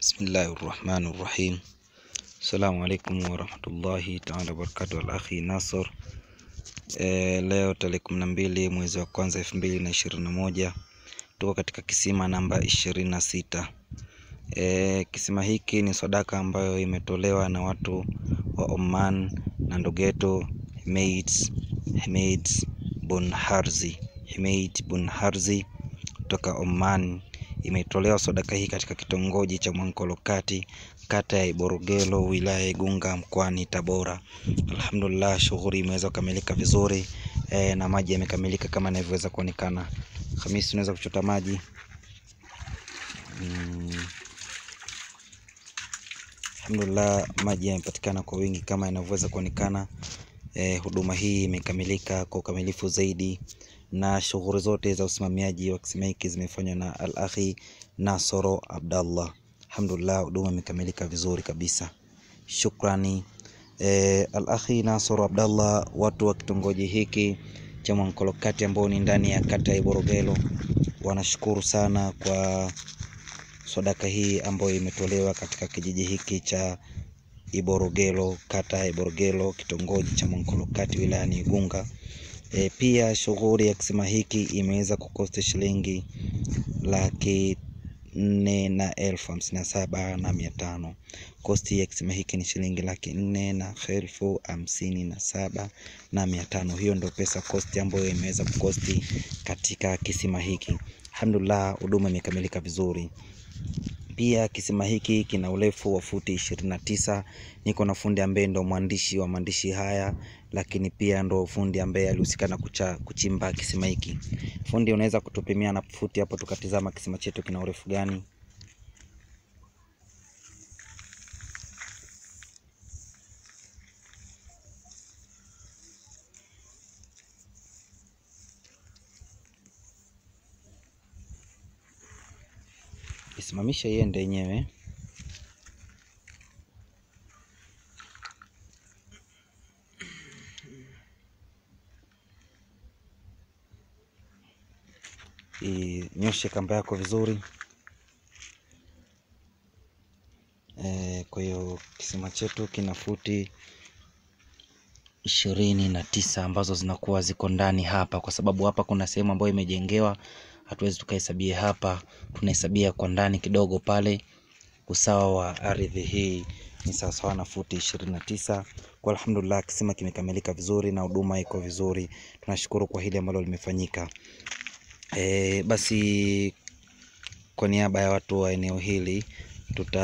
bismillahi rahmani rahim assalamu alaikum ورحمة taala wabarakatu وبركاته الأخي ناصر eh, leo tarehe kumi na mbili mwezi wa kwanza elfu mbili na ishirini na moja tuko katika kisima namba ishirini na sita e, kisima hiki ni sadaka ambayo imetolewa na watu wa Oman na ndogeto yetu Hemaids Hemaids Bunharzi Hemaid Bunharzi kutoka Oman imetolewa sadaka hii katika kitongoji cha Mwankolokati, kata ya Iborogelo, wilaya ya Igunga, mkoani Tabora. Alhamdulillah, shughuli imeweza kukamilika vizuri e, na maji yamekamilika kama inavyoweza kuonekana. Hamisi, unaweza kuchota maji mm. Alhamdulillah, maji yamepatikana kwa wingi kama inavyoweza kuonekana. E, huduma hii imekamilika kwa ukamilifu zaidi na shughuli zote za usimamiaji wa kisemeki zimefanywa na Al Akhi Nasoro Abdallah. Alhamdulillah, huduma imekamilika vizuri kabisa, shukrani E, eh, Al Akhi Nasoro Abdallah, watu wa kitongoji hiki cha Mwankolokati ambao ni ndani ya kata ya Iborogelo wanashukuru sana kwa sadaka hii ambayo imetolewa katika kijiji hiki cha Iborogelo, kata ya Iborogelo, kitongoji cha Mwankolokati, wilayani Igunga. E, pia shughuli ya kisima hiki imeweza kukosti shilingi laki nne na elfu hamsini na saba na mia tano. Kosti ya kisima hiki ni shilingi laki nne na elfu hamsini na saba na mia tano. Hiyo ndio pesa kosti ambayo imeweza kukosti katika kisima hiki. Alhamdulillah, huduma imekamilika vizuri. Pia kisima hiki kina urefu wa futi ishirini na tisa. Niko na fundi ambaye ndo mwandishi wa maandishi haya, lakini pia ndo fundi ambaye alihusika na kuchimba kisima hiki. Fundi, unaweza kutupimia na futi hapo tukatizama kisima chetu kina urefu gani? Ukisimamisha iende yenyewe inyoshe kamba yako vizuri e. Kwa hiyo kisima chetu kina futi ishirini na tisa ambazo zinakuwa ziko ndani hapa, kwa sababu hapa kuna sehemu ambayo imejengewa hatuwezi tukahesabia hapa, tunahesabia kwa ndani kidogo pale. Usawa wa ardhi hii ni sawasawa na futi 29. Kwa alhamdulillah, kisima kimekamilika vizuri na huduma iko vizuri. Tunashukuru kwa hili ambalo limefanyika. E, basi kwa niaba ya watu wa eneo hili tuta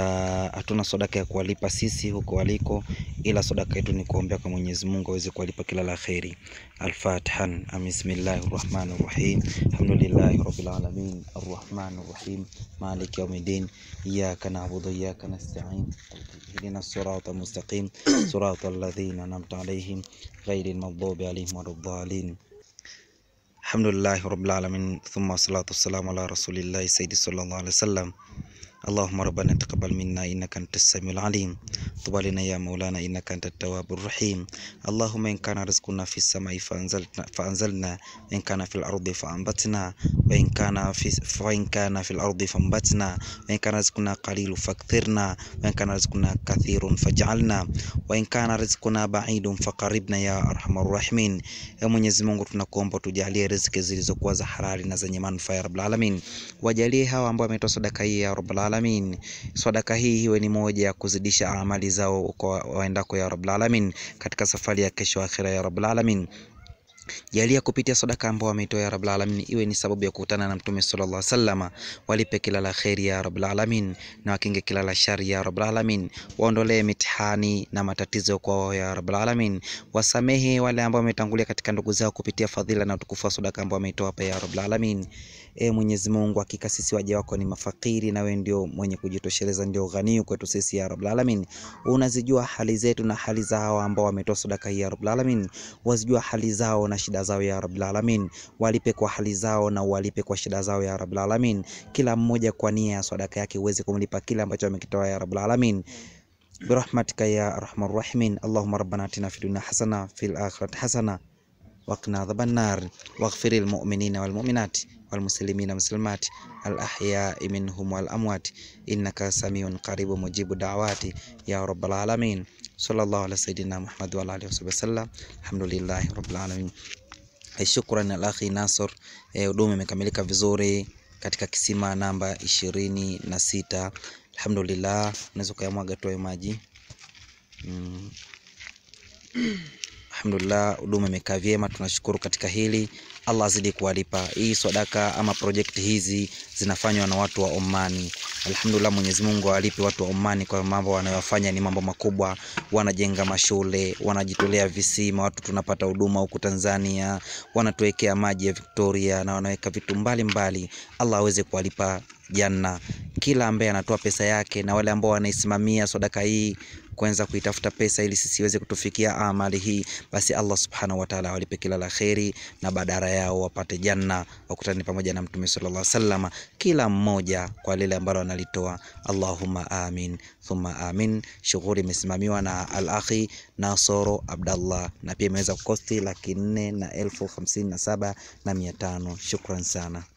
hatuna sadaka ya kuwalipa sisi huko waliko, ila sadaka yetu ni kuombea kwa Mwenyezi Mungu aweze kuwalipa kila la kheri. Alfatihan. Bismillahir Rahmanir Rahim. Alhamdulillahi Rabbil Alamin. Arrahmanir Rahim. Maliki Yawmiddin. Iyyaka na'budu wa iyyaka nasta'in. Ihdinas siratal mustaqim. Siratal ladzina an'amta 'alaihim ghayril maghdubi 'alaihim waladdallin. Alhamdulillahi Rabbil Alamin. Thumma salatu wassalamu ala Rasulillahi sayyidi sallallahu alaihi wasallam. اللهم ربنا تقبل منا إنك أنت السميع العليم طب علينا يا مولانا إنك أنت التواب الرحيم اللهم إن كان رزقنا في السماء فأنزلنا, فأنزلنا إن كان في الأرض فأنبتنا وإن كان في فإن كان في الأرض فأنبتنا وإن كان رزقنا قليل فاكثرنا وإن كان رزقنا كثير فاجعلنا وإن كان رزقنا بعيد فقربنا يا أرحم الراحمين يا من يزمن tunakuomba tujalie riziki رزق زي halali زحرار نزني manufaa ya Rabbul Alamin wajalie hawa ambao wametoa sadaka hii ya alamin. Sadaka hii iwe ni moja ya kuzidisha amali zao kwa waendako ya Rabbul alamin, katika safari ya kesho akhira ya Rabbul alamin. Jalia kupitia sadaka ambayo wameitoa ya Rabbul Alamin iwe ni sababu ya kukutana na Mtume sallallahu alaihi wasallam. Walipe kila la khair ya Rabbul Alamin na wakinge kila la shar ya Rabbul Alamin. Waondolee mitihani na matatizo kwao ya Rabbul Alamin. Wasamehe wale ambao wametangulia katika ndugu zao kupitia fadhila na utukufu wa sadaka ambayo wameitoa hapa ya Rabbul Alamin. E Mwenyezi Mungu, hakika sisi waja wako ni mafakiri na wewe ndio mwenye kujitosheleza, ndio ghani kwetu sisi ya Rabbul Alamin. Unazijua hali zetu na hali za hao ambao wametoa sadaka hii ya Rabbul Alamin. Wazijua hali zao na na shida zao ya Rabbil Alamin, walipe kwa hali zao na walipe kwa shida zao ya Rabbil Alamin, kila mmoja kwa nia ya sadaka yake uweze kumlipa kile ambacho amekitoa ya Rabbil Alamin birahmatika ya arhamar rahimin. Allahumma rabbana atina fid dunya hasana fil akhirati hasana waqina adhaban nar waghfiril mu'minina wal mu'minati wal muslimina muslimat al ahya'i minhum wal amwat innaka samiun qaribun mujibu da'wati ya rabbal alamin sallallahu ala sayidina Muhammad wa alihi wasallam. Alhamdulillahi rabbil alamin. Eh, shukran al akhi Nasor, huduma eh, imekamilika vizuri katika kisima namba ishirini na sita. Alhamdulillah, unaweza ukayamwaga tu maji mm. Alhamdulillah, huduma imekaa vyema, tunashukuru katika hili. Allah azidi kuwalipa. Hii sadaka ama projekti hizi zinafanywa na watu wa Omani. Alhamdulillah, Mwenyezi Mungu awalipe watu wa Omani kwa mambo wanayofanya, ni mambo makubwa. Wanajenga mashule, wanajitolea visima, watu tunapata huduma huku Tanzania, wanatuwekea maji ya Victoria na wanaweka vitu mbalimbali mbali. Allah aweze kuwalipa janna. Kila ambaye anatoa pesa yake na wale ambao wanaisimamia sadaka hii kuanza kuitafuta pesa ili sisi iweze kutufikia amali ah, hii, basi Allah subhanahu wa ta'ala awalipe kila la kheri na badara yao wapate janna, wakutane pamoja na Mtume sallallahu alaihi wasallam, kila mmoja kwa lile ambalo analitoa. Allahumma amin thumma amin. Shughuli imesimamiwa na al-akhi Nasoro Abdallah na pia imeweza kukosti laki nne na elfu hamsini na saba na mia tano. Shukran sana.